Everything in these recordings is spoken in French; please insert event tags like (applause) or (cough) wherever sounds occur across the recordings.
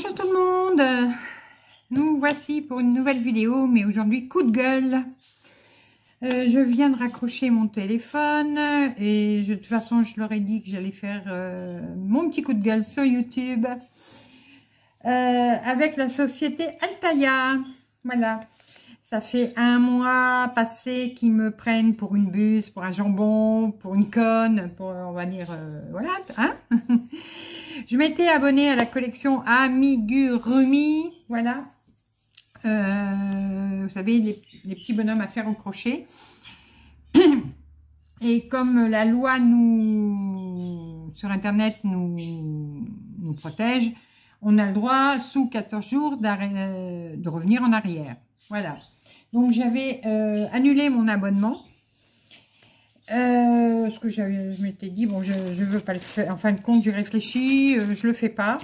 Bonjour tout le monde Nous voici pour une nouvelle vidéo, mais aujourd'hui coup de gueule euh, Je viens de raccrocher mon téléphone et de toute façon je leur ai dit que j'allais faire euh, mon petit coup de gueule sur YouTube euh, avec la société Altaïa. Voilà, ça fait un mois passé qu'ils me prennent pour une buse, pour un jambon, pour une conne, pour on va dire, voilà, hein (laughs) Je m'étais abonnée à la collection Amigurumi, voilà. Euh, vous savez, les, petits bonhommes à faire au crochet. (clears throat) Et comme la loi nous sur Internet nous, protège, on a le droit, sous 14 jours, euh, de revenir en arrière. Voilà. Donc, j'avais euh, annulé mon abonnement euh, ce que je m'étais dit, bon, je ne veux pas le faire. En fin de compte, j'ai réfléchis, euh, je le fais pas.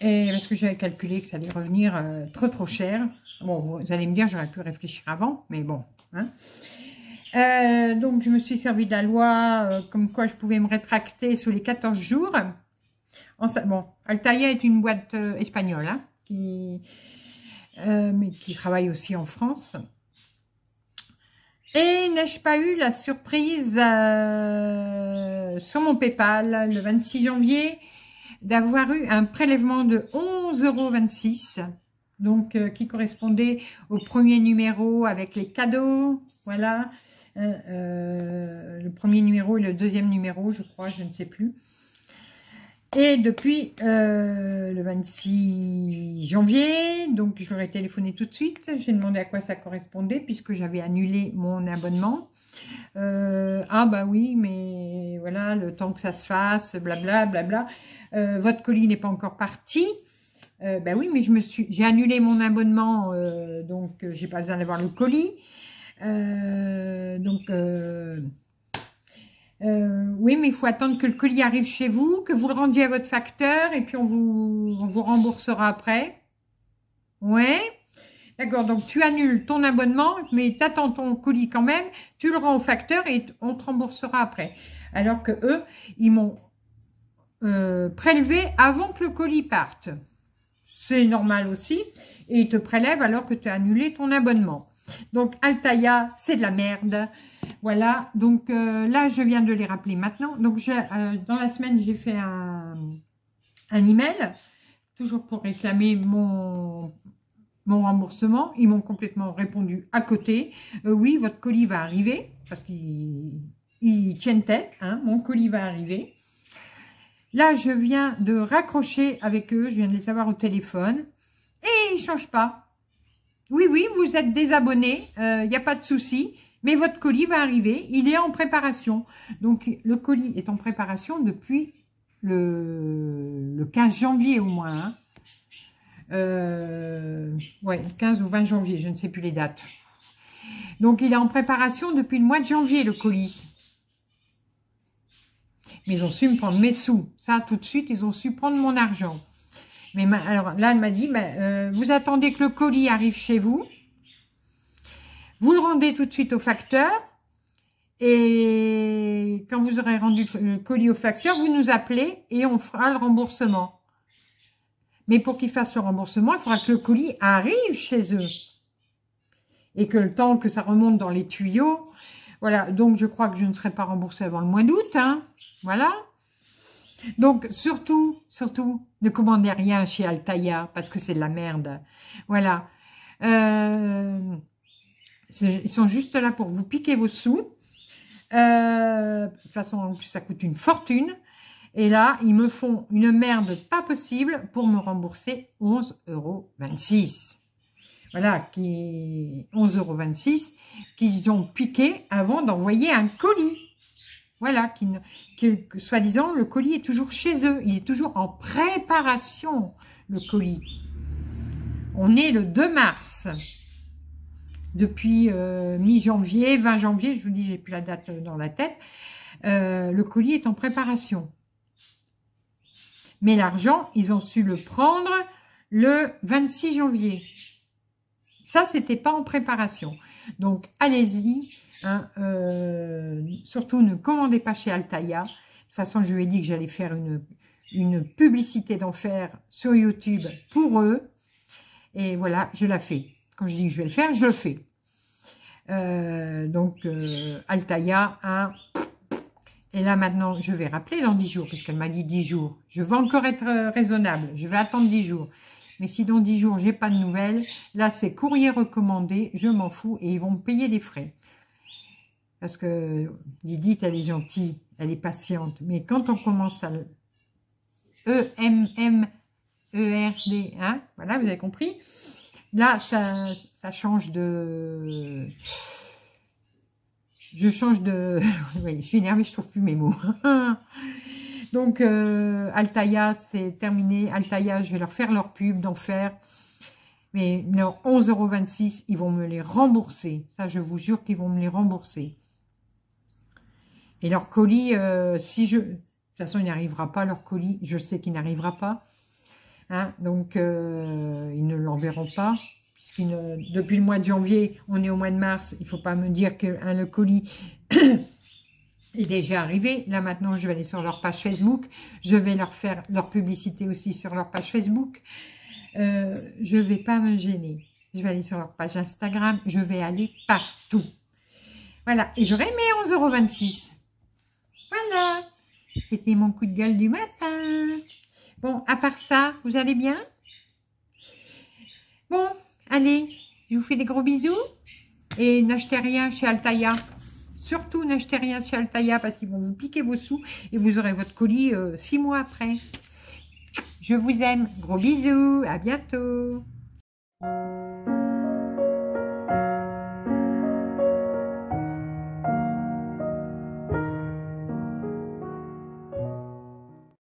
Et parce que j'avais calculé que ça allait revenir euh, trop trop cher. Bon, vous allez me dire, j'aurais pu réfléchir avant, mais bon. Hein. Euh, donc, je me suis servi de la loi comme quoi je pouvais me rétracter sous les 14 jours. En, bon, Altaïa est une boîte espagnole hein, qui, mais qui travaille aussi en France. Et n'ai-je pas eu la surprise euh, sur mon Paypal le 26 janvier d'avoir eu un prélèvement de 11,26 euros, donc euh, qui correspondait au premier numéro avec les cadeaux, voilà, euh, le premier numéro et le deuxième numéro, je crois, je ne sais plus. Et depuis euh, le 26 janvier, donc je leur ai téléphoné tout de suite. J'ai demandé à quoi ça correspondait puisque j'avais annulé mon abonnement. Euh, ah bah oui, mais voilà, le temps que ça se fasse, blablabla, euh, votre colis n'est pas encore parti. ben oui, mais je me suis, j'ai annulé mon abonnement, donc j'ai pas besoin d'avoir le colis. donc oui, mais il faut attendre que le colis arrive chez vous, que vous le rendiez à votre facteur et puis on vous, vous remboursera après. Ouais. D'accord, donc tu annules ton abonnement, mais attends ton colis quand même, tu le rends au facteur et on te remboursera après. Alors que eux, ils m'ont euh, prélevé avant que le colis parte. C'est normal aussi. Et ils te prélèvent alors que tu as annulé ton abonnement. Donc Altaïa, c'est de la merde. Voilà, donc euh, là, je viens de les rappeler maintenant. Donc, euh, dans la semaine, j'ai fait un, email, toujours pour réclamer mon, remboursement. Ils m'ont complètement répondu à côté. Euh, oui, votre colis va arriver, parce qu'ils tiennent tête. Hein, mon colis va arriver. Là, je viens de raccrocher avec eux. Je viens de les avoir au téléphone. Et ils ne changent pas. Oui, oui, vous êtes désabonné. Il n'y a pas de souci. Mais votre colis va arriver, il est en préparation. Donc le colis est en préparation depuis le, 15 janvier au moins. Hein. Euh, ouais, le ouais, 15 ou 20 janvier, je ne sais plus les dates. Donc il est en préparation depuis le mois de janvier le colis. Mais ils ont su me prendre mes sous. Ça, tout de suite, ils ont su prendre mon argent. Mais alors là, elle m'a dit, ben, euh, vous attendez que le colis arrive chez vous. Vous le rendez tout de suite au facteur. Et quand vous aurez rendu le colis au facteur, vous nous appelez et on fera le remboursement. Mais pour qu'ils fassent le remboursement, il faudra que le colis arrive chez eux. Et que le temps que ça remonte dans les tuyaux. Voilà, donc je crois que je ne serai pas remboursée avant le mois d'août. Hein. Voilà. Donc surtout, surtout, ne commandez rien chez Altaïa parce que c'est de la merde. Voilà. Euh... Ils sont juste là pour vous piquer vos sous. Euh, de toute façon, en ça coûte une fortune. Et là, ils me font une merde pas possible pour me rembourser 11,26 euros. Voilà, qui 11,26 euros qu'ils ont piqué avant d'envoyer un colis. Voilà, qui, soi-disant, le colis est toujours chez eux. Il est toujours en préparation, le colis. On est le 2 mars depuis euh, mi-janvier, 20 janvier, je vous dis, j'ai plus la date dans la tête. Euh, le colis est en préparation. Mais l'argent, ils ont su le prendre le 26 janvier. Ça, c'était pas en préparation. Donc, allez-y. Hein, euh, surtout, ne commandez pas chez Altaïa. De toute façon, je lui ai dit que j'allais faire une, une publicité d'enfer sur YouTube pour eux. Et voilà, je la fais. Quand je dis que je vais le faire, je le fais. Euh, donc, euh, Altaïa, hein. Et là, maintenant, je vais rappeler dans 10 jours, puisqu'elle m'a dit 10 jours. Je vais encore être euh, raisonnable. Je vais attendre 10 jours. Mais si dans 10 jours, j'ai pas de nouvelles, là, c'est courrier recommandé, je m'en fous, et ils vont me payer les frais. Parce que Didit, elle est gentille, elle est patiente. Mais quand on commence à... E, M, M, E, R, D, hein, voilà, vous avez compris. Là, ça change de je change de... (laughs) je suis énervée, je trouve plus mes mots. (laughs) Donc, euh, Altaïa, c'est terminé. Altaïa, je vais leur faire leur pub d'enfer. Mais non, euros, ils vont me les rembourser. Ça, je vous jure qu'ils vont me les rembourser. Et leur colis, euh, si je... De toute façon, il n'arrivera pas, leur colis. Je sais qu'il n'arrivera pas. Hein, donc, euh, ils ne l'enverront pas depuis le mois de janvier, on est au mois de mars, il ne faut pas me dire que hein, le colis (coughs) est déjà arrivé. Là maintenant, je vais aller sur leur page Facebook, je vais leur faire leur publicité aussi sur leur page Facebook. Euh, je ne vais pas me gêner. Je vais aller sur leur page Instagram, je vais aller partout. Voilà, et j'aurais aimé euros. Voilà, c'était mon coup de gueule du matin. Bon, à part ça, vous allez bien Bon, Allez, je vous fais des gros bisous. Et n'achetez rien chez Altaïa. Surtout, n'achetez rien chez Altaïa parce qu'ils vont vous piquer vos sous et vous aurez votre colis euh, six mois après. Je vous aime. Gros bisous. À bientôt.